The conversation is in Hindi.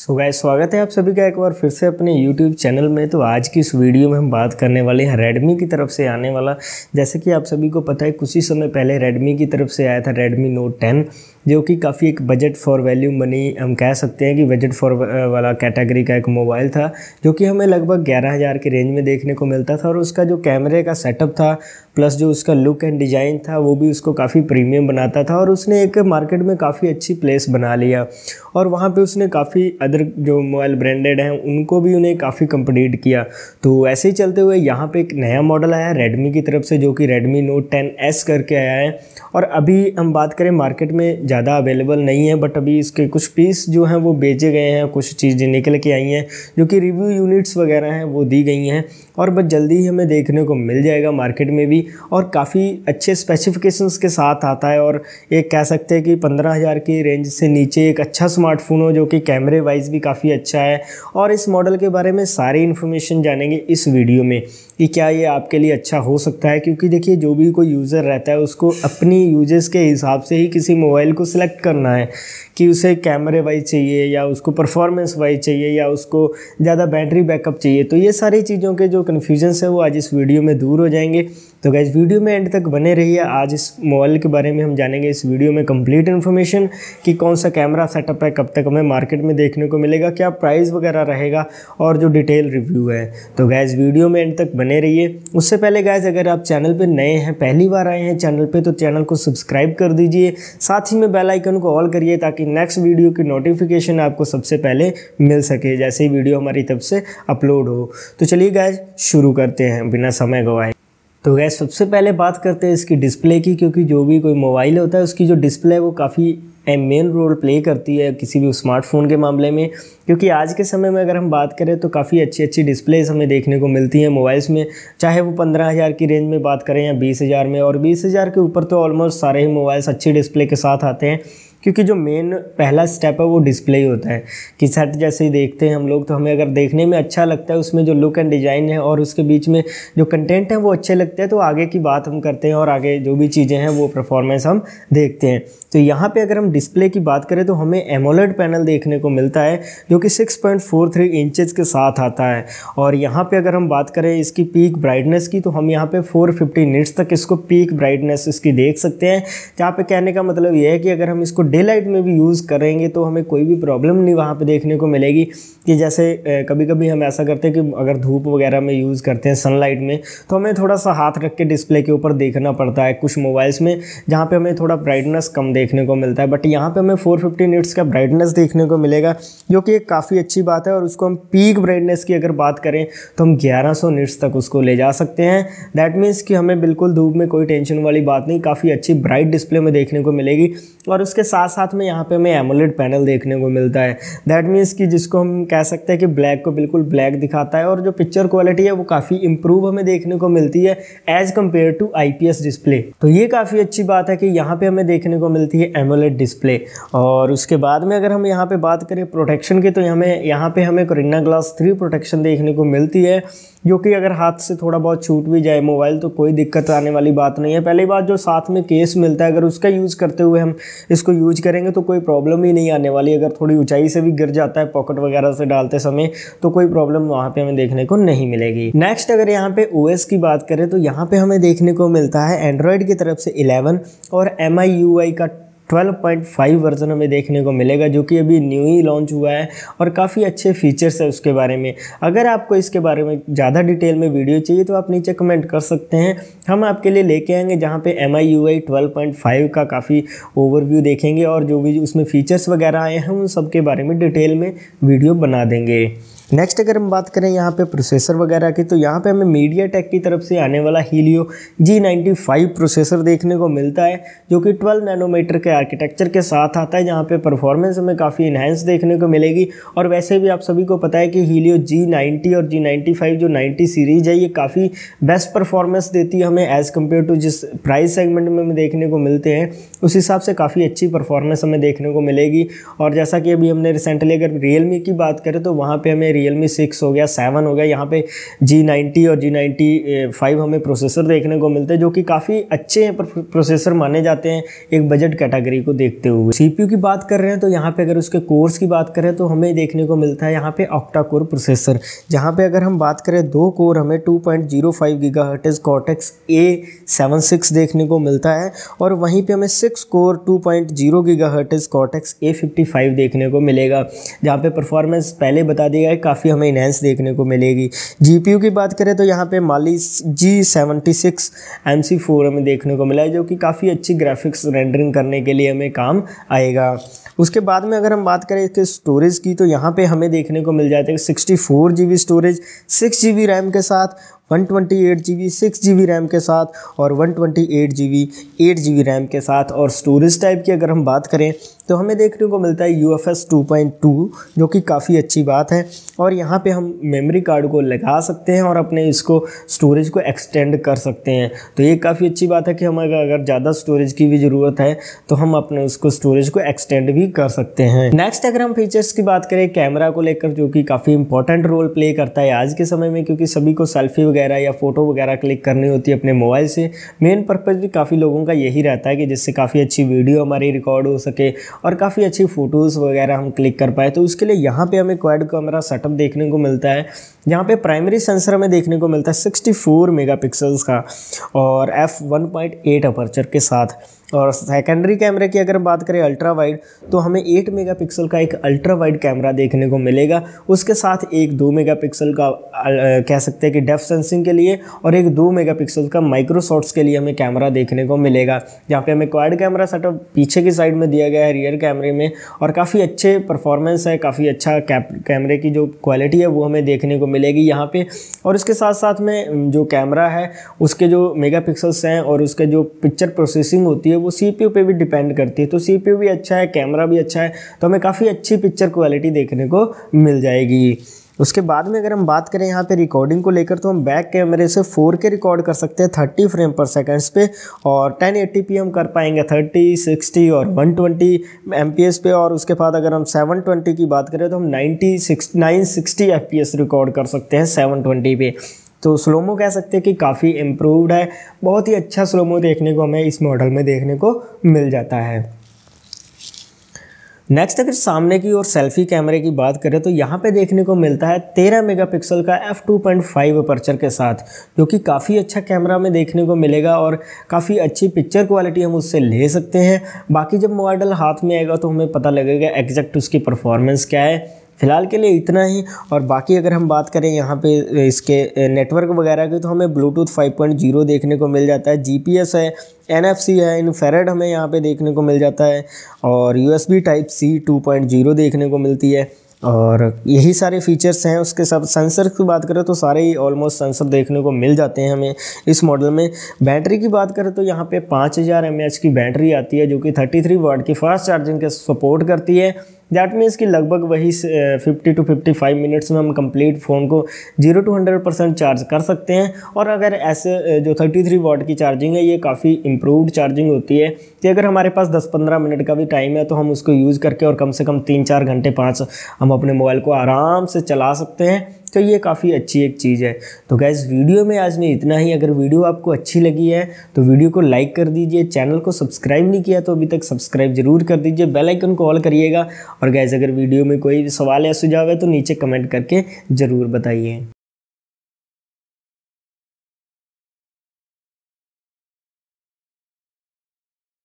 सो गाय स्वागत है आप सभी का एक बार फिर से अपने YouTube चैनल में तो आज की इस वीडियो में हम बात करने वाले हैं Redmi की तरफ से आने वाला जैसे कि आप सभी को पता है कुछ ही समय पहले Redmi की तरफ से आया था Redmi Note 10 जो कि काफ़ी एक बजट फॉर वैल्यू मनी हम कह सकते हैं कि बजट फॉर वाला कैटेगरी का एक मोबाइल था जो कि हमें लगभग ग्यारह हज़ार के रेंज में देखने को मिलता था और उसका जो कैमरे का सेटअप था प्लस जो उसका लुक एंड डिज़ाइन था वो भी उसको काफ़ी प्रीमियम बनाता था और उसने एक मार्केट में काफ़ी अच्छी प्लेस बना लिया और वहाँ पर उसने काफ़ी अदर जो मोबाइल ब्रांडेड हैं उनको भी उन्हें काफ़ी कंप्लीट किया तो ऐसे ही चलते हुए यहाँ पर एक नया मॉडल आया रेडमी की तरफ से जो कि रेडमी नोट टेन करके आया है और अभी हम बात करें मार्केट में ज़्यादा अवेलेबल नहीं है बट अभी इसके कुछ पीस जो हैं वो बेचे गए हैं कुछ चीज़ें निकल के आई हैं जो कि रिव्यू यूनिट्स वगैरह हैं वो दी गई हैं और बस जल्दी ही हमें देखने को मिल जाएगा मार्केट में भी और काफ़ी अच्छे स्पेसिफिकेशंस के साथ आता है और एक कह सकते हैं कि पंद्रह हज़ार की रेंज से नीचे एक अच्छा स्मार्टफोन हो जो कि कैमरे वाइज भी काफ़ी अच्छा है और इस मॉडल के बारे में सारी इन्फॉर्मेशन जानेंगे इस वीडियो में कि क्या ये आपके लिए अच्छा हो सकता है क्योंकि देखिए जो भी कोई यूज़र रहता है उसको अपनी यूजेस के हिसाब से ही किसी मोबाइल को सिलेक्ट करना है कि उसे कैमरे वाइज चाहिए या उसको परफॉर्मेंस वाइज चाहिए या उसको ज़्यादा बैटरी बैकअप चाहिए तो ये सारी चीज़ों के जो कन्फ्यूजन्स हैं वो आज इस वीडियो में दूर हो जाएंगे तो गैज़ वीडियो में एंड तक बने रहिए आज इस मोबाइल के बारे में हम जानेंगे इस वीडियो में कंप्लीट इन्फॉर्मेशन कि कौन सा कैमरा सेटअप है कब तक हमें मार्केट में देखने को मिलेगा क्या प्राइस वगैरह रहेगा और जो डिटेल रिव्यू है तो गैज़ वीडियो में एंड तक बने रहिए उससे पहले गैज़ अगर आप चैनल पर नए हैं पहली बार आए हैं चैनल पर तो चैनल को सब्सक्राइब कर दीजिए साथ ही में बेलाइकन को ऑल करिए ताकि नेक्स्ट वीडियो की नोटिफिकेशन आपको सबसे पहले मिल सके जैसे ही वीडियो हमारी तब से अपलोड हो तो चलिए गैज शुरू करते हैं बिना समय गवाए तो गैस सबसे पहले बात करते हैं इसकी डिस्प्ले की क्योंकि जो भी कोई मोबाइल होता है उसकी जो डिस्प्ले है वो काफ़ी मेन रोल प्ले करती है किसी भी स्मार्टफोन के मामले में क्योंकि आज के समय में अगर हम बात करें तो काफ़ी अच्छी अच्छी डिस्प्लेस हमें देखने को मिलती हैं मोबाइल्स में चाहे वो पंद्रह हज़ार की रेंज में बात करें या बीस हज़ार में और बीस हज़ार के ऊपर तो ऑलमोस्ट सारे ही मोबाइल्स अच्छी डिस्प्ले के साथ आते हैं क्योंकि जो मेन पहला स्टेप है वो डिस्प्ले ही होता है कि सेट जैसे ही देखते हैं हम लोग तो हमें अगर देखने में अच्छा लगता है उसमें जो लुक एंड डिज़ाइन है और उसके बीच में जो कंटेंट है वो अच्छे लगते हैं तो आगे की बात हम करते हैं और आगे जो भी चीज़ें हैं वो परफॉर्मेंस हम देखते हैं तो यहाँ पर अगर हम डिस्प्ले की बात करें तो हमें एमोलेड पैनल देखने को मिलता है जो कि सिक्स पॉइंट के साथ आता है और यहाँ पर अगर हम बात करें इसकी पीक ब्राइटनेस की तो हम यहाँ पर फोर फिफ्टी तक इसको पीक ब्राइटनेस इसकी देख सकते हैं जहाँ पर कहने का मतलब यह है कि अगर हम इसको डे लाइट में भी यूज़ करेंगे तो हमें कोई भी प्रॉब्लम नहीं वहाँ पे देखने को मिलेगी कि जैसे कभी कभी हम ऐसा करते हैं कि अगर धूप वगैरह में यूज़ करते हैं सनलाइट में तो हमें थोड़ा सा हाथ रख के डिस्प्ले के ऊपर देखना पड़ता है कुछ मोबाइल्स में जहाँ पर हमें थोड़ा ब्राइटनेस कम देखने को मिलता है बट यहाँ पर हमें फोर फिफ्टी का ब्राइटनेस देखने को मिलेगा जो कि एक काफ़ी अच्छी बात है और उसको हम पीक ब्राइटनेस की अगर बात करें तो हम ग्यारह सौ तक उसको ले जा सकते हैं दैट मीन्स कि हमें बिल्कुल धूप में कोई टेंशन वाली बात नहीं काफ़ी अच्छी ब्राइट डिस्प्ले में देखने को मिलेगी और उसके साथ साथ में यहाँ पे हमें एमोलेड पैनल देखने को मिलता है दैट मीन्स कि जिसको हम कह सकते हैं कि ब्लैक को बिल्कुल ब्लैक दिखाता है और जो पिक्चर क्वालिटी है वो काफ़ी इंप्रूव हमें देखने को मिलती है as compare to I display तो ये काफ़ी अच्छी बात है कि यहाँ पर हमें देखने को मिलती है एमोलेड डिस्प्ले और उसके बाद में अगर हम यहाँ पर बात करें प्रोटेक्शन की तो हमें यहाँ पर हमें करिना ग्लास थ्री प्रोटेक्शन देखने को मिलती है जो कि अगर हाथ से थोड़ा बहुत छूट भी जाए मोबाइल तो कोई दिक्कत आने वाली बात नहीं है पहली बात जो साथ में केस मिलता है अगर उसका यूज़ करते हुए हम इसको यूज करेंगे तो कोई प्रॉब्लम ही नहीं आने वाली अगर थोड़ी ऊंचाई से भी गिर जाता है पॉकेट वगैरह से डालते समय तो कोई प्रॉब्लम वहाँ पे हमें देखने को नहीं मिलेगी नेक्स्ट अगर यहाँ पे ओ की बात करें तो यहाँ पे हमें देखने को मिलता है एंड्रॉयड की तरफ से इलेवन और एम का 12.5 वर्जन हमें देखने को मिलेगा जो कि अभी न्यू ही लॉन्च हुआ है और काफ़ी अच्छे फीचर्स है उसके बारे में अगर आपको इसके बारे में ज़्यादा डिटेल में वीडियो चाहिए तो आप नीचे कमेंट कर सकते हैं हम आपके लिए लेके आएंगे जहाँ पे एम आई यू आई का काफ़ी ओवरव्यू देखेंगे और जो भी उसमें फ़ीचर्स वगैरह आए हैं उन सब के बारे में डिटेल में वीडियो बना देंगे नेक्स्ट अगर हम बात करें यहाँ पे प्रोसेसर वगैरह की तो यहाँ पे हमें मीडिया टेक की तरफ से आने वाला Helio G ninety five processor देखने को मिलता है जो कि ट्वेल्व नैनोमीटर के आर्किटेक्चर के साथ आता है जहाँ पे परफॉर्मेंस हमें काफ़ी इन्हेंस देखने को मिलेगी और वैसे भी आप सभी को पता है कि हीलियो जी नाइन्टी और जी नाइन्टी फाइव जो नाइन्टी सीरीज है ये काफ़ी बेस्ट परफॉर्मेंस देती है हमें एज़ कम्पेयर टू जिस प्राइस सेगमेंट में हमें देखने को मिलते हैं उस हिसाब से काफ़ी अच्छी परफॉर्मेंस हमें देखने को मिलेगी और जैसा कि अभी हमने रिसेंटली अगर रियल की बात करें तो वहाँ पर हमें रियल मी सिक्स हो गया सेवन हो गया यहाँ पे जी नाइन्टी और जी नाइन्टी फाइव हमें प्रोसेसर देखने को मिलते हैं जो कि काफ़ी अच्छे हैं प्रोसेसर माने जाते हैं एक बजट कैटेगरी को देखते हुए सी की बात कर रहे हैं तो यहाँ पर अगर उसके कोर्स की बात करें तो हमें देखने को मिलता है यहाँ पे ऑक्टा कोर प्रोसेसर जहाँ पर अगर हम बात करें दो कोर हमें two point zero five gigahertz Cortex A seven six देखने को मिलता है और वहीं पर हमें six core two point zero gigahertz Cortex A fifty five देखने को मिलेगा जहाँ पे परफॉर्मेंस पहले बता दिया है काफ़ी हमें इन्हेंस देखने को मिलेगी जी की बात करें तो यहाँ पे Mali G seventy six M C four हमें देखने को मिला है जो कि काफ़ी अच्छी ग्राफिक्स रेंडरिंग करने के लिए हमें काम आएगा उसके बाद में अगर हम बात करें इसके स्टोरेज की तो यहाँ पे हमें देखने को मिल जाता है sixty four G B storage six G B RAM के साथ one twenty eight G B six G B RAM के साथ और one twenty eight G B eight G B RAM के साथ और स्टोरेज टाइप की अगर हम बात करें तो हमें देखने को मिलता है U F S two point two जो कि काफ़ी अच्छी बात है और यहाँ पे हम मेमोरी कार्ड को लगा सकते हैं और अपने इसको स्टोरेज को एक्सटेंड कर सकते हैं तो ये काफ़ी अच्छी बात है कि हमें अगर ज़्यादा स्टोरेज की भी ज़रूरत है तो हम अपने उसको स्टोरेज को एक्सटेंड भी कर सकते हैं नेक्स्ट अगर हम फीचर्स की बात करें कैमरा को लेकर जो कि काफ़ी इंपॉर्टेंट रोल प्ले करता है आज के समय में क्योंकि सभी को सेल्फी वगैरह या फ़ोटो वगैरह क्लिक करनी होती है अपने मोबाइल से मेन पर्पज़ भी काफ़ी लोगों का यही रहता है कि जिससे काफ़ी अच्छी वीडियो हमारी रिकॉर्ड हो सके और काफ़ी अच्छी फ़ोटोज़ वगैरह हम क्लिक कर पाए तो उसके लिए यहाँ पे हमें क्वाड कैमरा सेटअप देखने को मिलता है यहाँ पे प्राइमरी सेंसर हमें देखने को मिलता है 64 मेगापिक्सल्स का और एफ़ वन अपर्चर के साथ और सेकेंडरी कैमरे की अगर बात करें अल्ट्रा वाइड तो हमें 8 मेगापिक्सल का एक अल्ट्रा वाइड कैमरा देखने को मिलेगा उसके साथ एक 2 मेगापिक्सल का कह सकते हैं कि डेफ सेंसिंग के लिए और एक 2 मेगापिक्सल का माइक्रोसॉफ्ट्स के लिए हमें कैमरा देखने को मिलेगा जहाँ पे हमें क्वाड कैमरा सेटअप पीछे की साइड में दिया गया है रियर कैमरे में और काफ़ी अच्छे परफॉर्मेंस है काफ़ी अच्छा कैमरे की जो क्वालिटी है वो हमें देखने को मिलेगी यहाँ पर और इसके साथ साथ में जो कैमरा है उसके जो मेगा हैं और उसके जो पिक्चर प्रोसेसिंग होती है वो सी पे भी डिपेंड करती है तो सी भी अच्छा है कैमरा भी अच्छा है तो हमें काफ़ी अच्छी पिक्चर क्वालिटी देखने को मिल जाएगी उसके बाद में अगर हम बात करें यहाँ पे रिकॉर्डिंग को लेकर तो हम बैक कैमरे से 4K रिकॉर्ड कर सकते हैं 30 फ्रेम पर सेकंड्स पे और 1080p हम कर पाएंगे 30, 60 और 120 एमपीएस पे और उसके बाद अगर हम 720 की बात करें तो हम 90, 960 एफपीएस रिकॉर्ड कर सकते हैं 720 पे तो स्लोमो कह सकते हैं कि काफ़ी इम्प्रूवड है बहुत ही अच्छा स्लोमो देखने को हमें इस मॉडल में देखने को मिल जाता है नेक्स्ट अगर सामने की और सेल्फी कैमरे की बात करें तो यहाँ पे देखने को मिलता है 13 मेगापिक्सल का F two point five aperture के साथ जो कि काफ़ी अच्छा कैमरा में देखने को मिलेगा और काफ़ी अच्छी पिक्चर क्वालिटी हम उससे ले सकते हैं बाकी जब मॉडल हाथ में आएगा तो हमें पता लगेगा एग्जैक्ट उसकी परफॉर्मेंस क्या है फ़िलहाल के लिए इतना ही और बाकी अगर हम बात करें यहाँ पे इसके नेटवर्क वगैरह की तो हमें ब्लूटूथ 5.0 देखने को मिल जाता है जीपीएस है एन है इन फेरेड हमें यहाँ पे देखने को मिल जाता है और यू टाइप सी 2.0 देखने को मिलती है और यही सारे फीचर्स हैं उसके साथ सेंसर की बात करें तो सारे ही ऑलमोस्ट सेंसर देखने को मिल जाते हैं हमें इस मॉडल में बैटरी की बात करें तो यहाँ पे 5000 हज़ार की बैटरी आती है जो कि 33 थ्री वाट की फास्ट चार्जिंग के सपोर्ट करती है दैट मीन्स कि लगभग वही 50 टू 55 मिनट्स में हम कंप्लीट फ़ोन को zero to hundred percent charge कर सकते हैं और अगर ऐसे जो 33 थ्री वॉट की चार्जिंग है ये काफ़ी इम्प्रूवड चार्जिंग होती है कि अगर हमारे पास 10-15 मिनट का भी टाइम है तो हम उसको यूज़ करके और कम से कम तीन चार घंटे पाँच हम अपने मोबाइल को आराम से चला सकते हैं तो ये काफ़ी अच्छी एक चीज़ है तो गैस वीडियो में आज में इतना ही अगर वीडियो आपको अच्छी लगी है तो वीडियो को लाइक कर दीजिए चैनल को सब्सक्राइब नहीं किया तो अभी तक सब्सक्राइब जरूर कर दीजिए बेल आइकन को ऑल करिएगा और गैस अगर वीडियो में कोई सवाल या सुझाव है तो नीचे कमेंट करके ज़रूर बताइए